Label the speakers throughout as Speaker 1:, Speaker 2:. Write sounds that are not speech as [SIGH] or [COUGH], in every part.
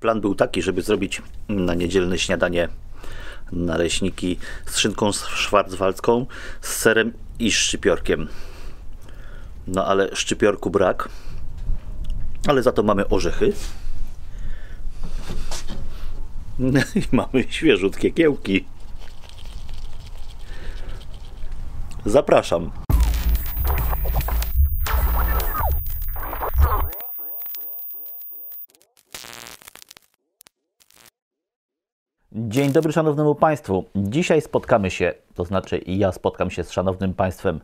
Speaker 1: Plan był taki, żeby zrobić na niedzielne śniadanie naleśniki z szynką szwarcwaldzką, z serem i szczypiorkiem. No ale szczypiorku brak. Ale za to mamy orzechy. [LAUGHS] I mamy świeżutkie kiełki. Zapraszam. Dzień dobry szanownemu Państwu. Dzisiaj spotkamy się, to znaczy ja spotkam się z szanownym Państwem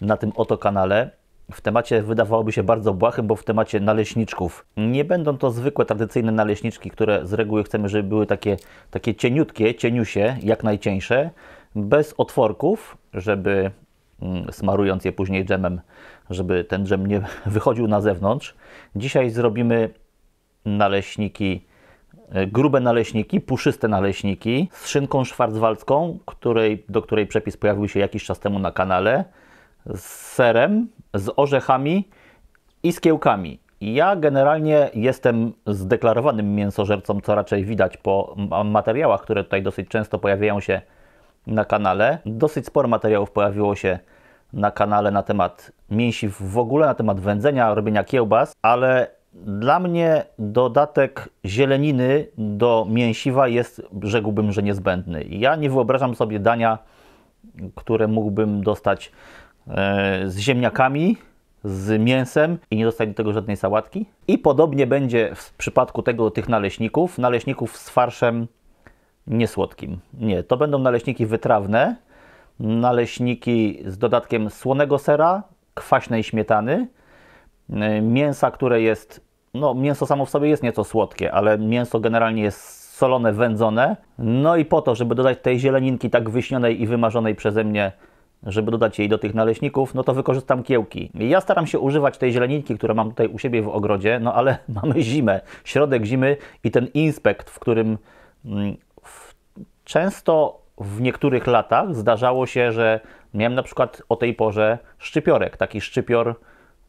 Speaker 1: na tym oto kanale w temacie wydawałoby się bardzo błahym, bo w temacie naleśniczków. Nie będą to zwykłe, tradycyjne naleśniczki, które z reguły chcemy, żeby były takie, takie cieniutkie, cieniusie, jak najcieńsze, bez otworków, żeby mm, smarując je później dżemem, żeby ten dżem nie [LAUGHS] wychodził na zewnątrz. Dzisiaj zrobimy naleśniki E, grube naleśniki, puszyste naleśniki z szynką szwarcwaldzką, której, do której przepis pojawił się jakiś czas temu na kanale, z serem, z orzechami i z kiełkami. Ja generalnie jestem zdeklarowanym mięsożercą, co raczej widać po materiałach, które tutaj dosyć często pojawiają się na kanale. Dosyć sporo materiałów pojawiło się na kanale na temat mięsi w ogóle, na temat wędzenia, robienia kiełbas, ale dla mnie dodatek zieleniny do mięsiwa jest, rzekłbym, że niezbędny. Ja nie wyobrażam sobie dania, które mógłbym dostać e, z ziemniakami, z mięsem i nie dostać do tego żadnej sałatki. I podobnie będzie w przypadku tego tych naleśników, naleśników z farszem niesłodkim. Nie, to będą naleśniki wytrawne, naleśniki z dodatkiem słonego sera, kwaśnej śmietany, e, mięsa, które jest no mięso samo w sobie jest nieco słodkie, ale mięso generalnie jest solone, wędzone. No i po to, żeby dodać tej zieleninki tak wyśnionej i wymarzonej przeze mnie, żeby dodać jej do tych naleśników, no to wykorzystam kiełki. Ja staram się używać tej zieleninki, którą mam tutaj u siebie w ogrodzie, no ale [LAUGHS] mamy zimę, środek zimy i ten inspekt, w którym mm, w, często w niektórych latach zdarzało się, że miałem na przykład o tej porze szczypiorek, taki szczypior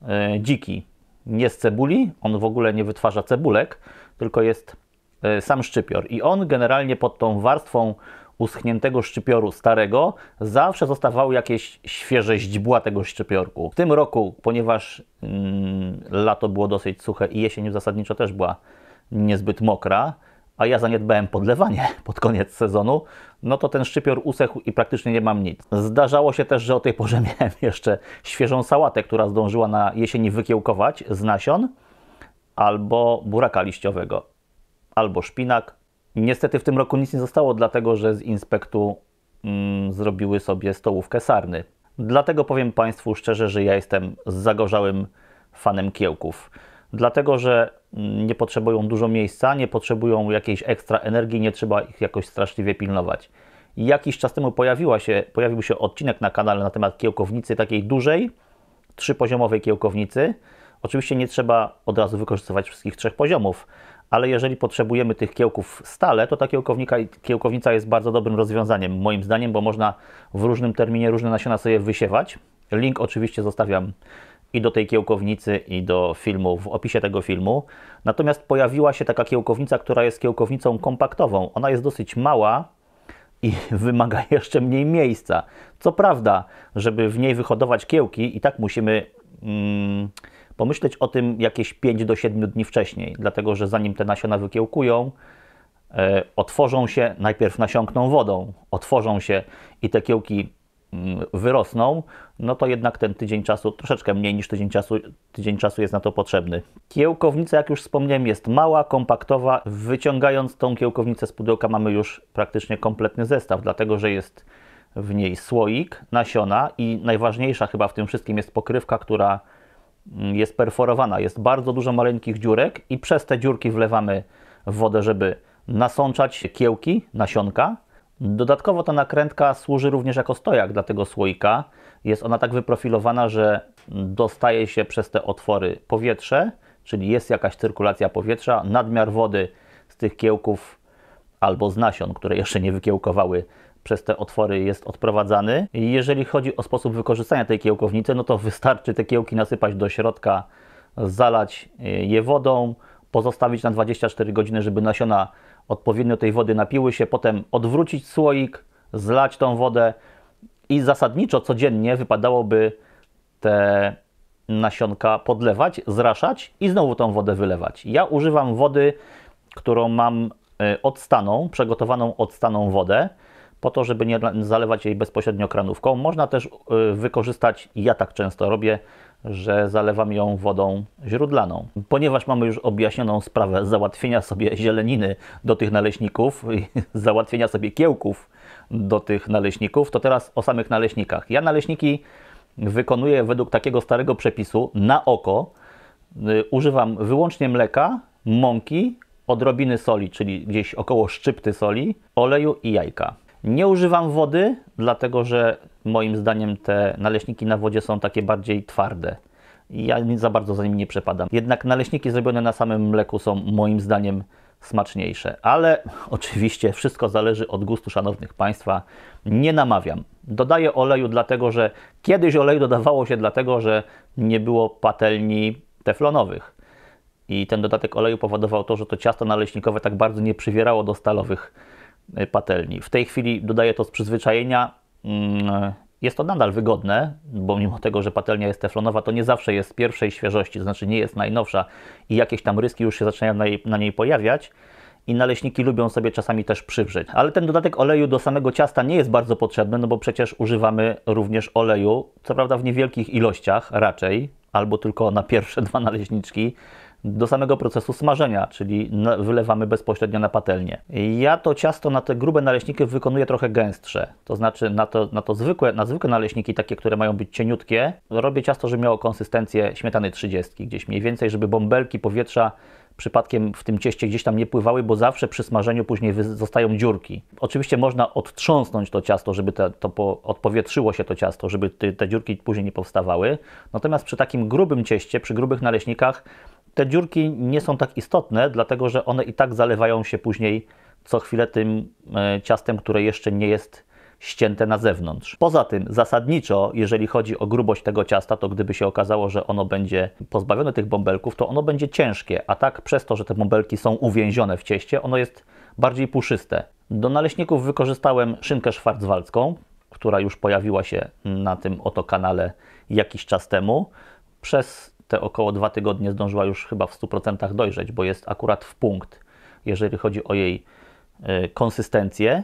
Speaker 1: e, dziki, nie z cebuli, on w ogóle nie wytwarza cebulek, tylko jest e, sam szczypior. I on generalnie pod tą warstwą uschniętego szczypioru starego zawsze zostawały jakieś świeże źdźbła tego szczypiorku. W tym roku, ponieważ mm, lato było dosyć suche i jesień zasadniczo też była niezbyt mokra, a ja zaniedbałem podlewanie [LAUGHS] pod koniec sezonu, no to ten szczypior usechł i praktycznie nie mam nic. Zdarzało się też, że o tej porze [LAUGHS] miałem jeszcze świeżą sałatę, która zdążyła na jesieni wykiełkować z nasion, albo buraka liściowego, albo szpinak. Niestety w tym roku nic nie zostało, dlatego że z inspektu mm, zrobiły sobie stołówkę sarny. Dlatego powiem Państwu szczerze, że ja jestem zagorzałym fanem kiełków. Dlatego, że nie potrzebują dużo miejsca, nie potrzebują jakiejś ekstra energii, nie trzeba ich jakoś straszliwie pilnować. Jakiś czas temu pojawiła się, pojawił się odcinek na kanale na temat kiełkownicy takiej dużej, trzypoziomowej kiełkownicy. Oczywiście nie trzeba od razu wykorzystywać wszystkich trzech poziomów, ale jeżeli potrzebujemy tych kiełków stale, to ta kiełkownica jest bardzo dobrym rozwiązaniem, moim zdaniem, bo można w różnym terminie różne nasiona sobie wysiewać. Link oczywiście zostawiam i do tej kiełkownicy, i do filmu, w opisie tego filmu. Natomiast pojawiła się taka kiełkownica, która jest kiełkownicą kompaktową. Ona jest dosyć mała i [LAUGHS] wymaga jeszcze mniej miejsca. Co prawda, żeby w niej wyhodować kiełki, i tak musimy mm, pomyśleć o tym jakieś 5 do 7 dni wcześniej, dlatego że zanim te nasiona wykiełkują, e, otworzą się, najpierw nasiąkną wodą, otworzą się i te kiełki Mm, wyrosną, no to jednak ten tydzień czasu, troszeczkę mniej niż tydzień czasu, tydzień czasu jest na to potrzebny. Kiełkownica, jak już wspomniałem, jest mała, kompaktowa. Wyciągając tą kiełkownicę z pudełka mamy już praktycznie kompletny zestaw, dlatego że jest w niej słoik, nasiona i najważniejsza chyba w tym wszystkim jest pokrywka, która mm, jest perforowana. Jest bardzo dużo maleńkich dziurek i przez te dziurki wlewamy wodę, żeby nasączać kiełki, nasionka Dodatkowo ta nakrętka służy również jako stojak dla tego słoika. Jest ona tak wyprofilowana, że dostaje się przez te otwory powietrze, czyli jest jakaś cyrkulacja powietrza, nadmiar wody z tych kiełków albo z nasion, które jeszcze nie wykiełkowały przez te otwory jest odprowadzany. Jeżeli chodzi o sposób wykorzystania tej kiełkownicy, no to wystarczy te kiełki nasypać do środka, zalać e, je wodą, pozostawić na 24 godziny, żeby nasiona odpowiednio tej wody napiły się, potem odwrócić słoik, zlać tą wodę i zasadniczo codziennie wypadałoby te nasionka podlewać, zraszać i znowu tą wodę wylewać. Ja używam wody, którą mam y, odstaną, przygotowaną odstaną wodę po to, żeby nie zalewać jej bezpośrednio kranówką. Można też y, wykorzystać, ja tak często robię, że zalewam ją wodą źródlaną. Ponieważ mamy już objaśnioną sprawę załatwienia sobie zieleniny do tych naleśników, [LAUGHS] załatwienia sobie kiełków do tych naleśników, to teraz o samych naleśnikach. Ja naleśniki wykonuję według takiego starego przepisu na oko. Y, używam wyłącznie mleka, mąki, odrobiny soli, czyli gdzieś około szczypty soli, oleju i jajka. Nie używam wody, dlatego że moim zdaniem te naleśniki na wodzie są takie bardziej twarde. Ja za bardzo za nim nie przepadam. Jednak naleśniki zrobione na samym mleku są moim zdaniem smaczniejsze. Ale [LAUGHS] oczywiście wszystko zależy od gustu szanownych Państwa. Nie namawiam. Dodaję oleju dlatego, że kiedyś oleju dodawało się dlatego, że nie było patelni teflonowych. I ten dodatek oleju powodował to, że to ciasto naleśnikowe tak bardzo nie przywierało do stalowych Y, patelni. W tej chwili dodaję to z przyzwyczajenia. Mm, jest to nadal wygodne, bo mimo tego, że patelnia jest teflonowa, to nie zawsze jest pierwszej świeżości, to znaczy nie jest najnowsza i jakieś tam ryski już się zaczynają na, jej, na niej pojawiać i naleśniki lubią sobie czasami też przywrzeć. Ale ten dodatek oleju do samego ciasta nie jest bardzo potrzebny, no bo przecież używamy również oleju, co prawda w niewielkich ilościach raczej, albo tylko na pierwsze [LAUGHS] dwa naleśniczki, do samego procesu smażenia, czyli wylewamy bezpośrednio na patelnię. Ja to ciasto na te grube naleśniki wykonuję trochę gęstsze, to znaczy na to, na to zwykłe, na zwykłe naleśniki, takie, które mają być cieniutkie, robię ciasto, żeby miało konsystencję śmietany 30, gdzieś mniej więcej, żeby bąbelki powietrza przypadkiem w tym cieście gdzieś tam nie pływały, bo zawsze przy smażeniu później zostają dziurki. Oczywiście można odtrząsnąć to ciasto, żeby te, to po, odpowietrzyło się to ciasto, żeby te, te dziurki później nie powstawały. Natomiast przy takim grubym cieście, przy grubych naleśnikach te dziurki nie są tak istotne, dlatego że one i tak zalewają się później co chwilę tym e, ciastem, które jeszcze nie jest ścięte na zewnątrz. Poza tym, zasadniczo, jeżeli chodzi o grubość tego ciasta, to gdyby się okazało, że ono będzie pozbawione tych bąbelków, to ono będzie ciężkie, a tak przez to, że te bąbelki są uwięzione w cieście, ono jest bardziej puszyste. Do naleśników wykorzystałem szynkę szwarcwaldzką, która już pojawiła się na tym oto kanale jakiś czas temu. Przez te około dwa tygodnie zdążyła już chyba w 100% dojrzeć, bo jest akurat w punkt, jeżeli chodzi o jej e, konsystencję.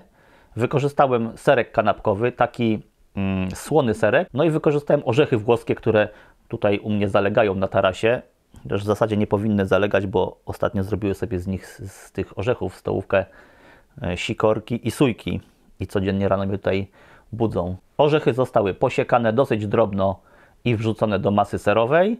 Speaker 1: Wykorzystałem serek kanapkowy, taki mm, słony serek, no i wykorzystałem orzechy włoskie, które tutaj u mnie zalegają na tarasie. Też w zasadzie nie powinny zalegać, bo ostatnio zrobiły sobie z nich, z, z tych orzechów, stołówkę e, sikorki i sujki I codziennie rano mnie tutaj budzą. Orzechy zostały posiekane dosyć drobno i wrzucone do masy serowej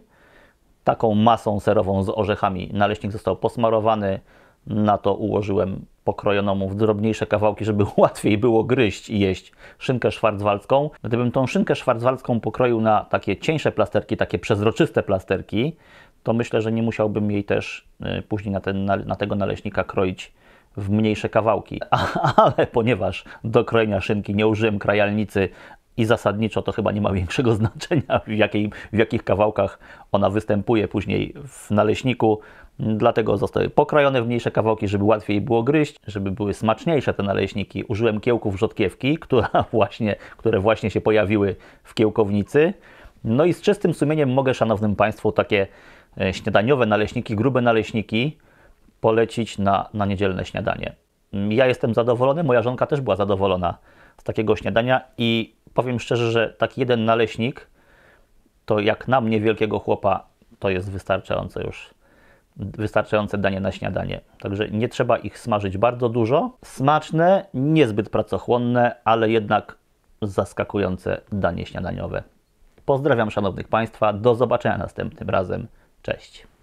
Speaker 1: taką masą serową z orzechami. Naleśnik został posmarowany, na to ułożyłem pokrojoną mu w drobniejsze kawałki, żeby [LAUGHS] łatwiej było gryźć i jeść szynkę szwarcwaldzką. Gdybym tą szynkę szwarcwaldzką pokroił na takie cieńsze plasterki, takie przezroczyste plasterki, to myślę, że nie musiałbym jej też y, później na, ten, na, na tego naleśnika kroić w mniejsze kawałki. [LAUGHS] Ale ponieważ do krojenia szynki nie użyłem krajalnicy, i zasadniczo to chyba nie ma większego [LAUGHS] znaczenia, w, jakiej, w jakich kawałkach ona występuje później w naleśniku. Dlatego zostały pokrajone w mniejsze kawałki, żeby łatwiej było gryźć, żeby były smaczniejsze te naleśniki. Użyłem kiełków rzodkiewki, [LAUGHS] która właśnie, które właśnie się pojawiły w kiełkownicy. No i z czystym sumieniem mogę, szanownym Państwu, takie e, śniadaniowe naleśniki, grube naleśniki polecić na, na niedzielne śniadanie. Ja jestem zadowolony, moja żonka też była zadowolona z takiego śniadania i powiem szczerze, że taki jeden naleśnik to jak na mnie wielkiego chłopa to jest wystarczające już wystarczające danie na śniadanie. Także nie trzeba ich smażyć bardzo dużo. Smaczne, niezbyt pracochłonne, ale jednak zaskakujące danie śniadaniowe. Pozdrawiam szanownych Państwa, do zobaczenia następnym razem. Cześć.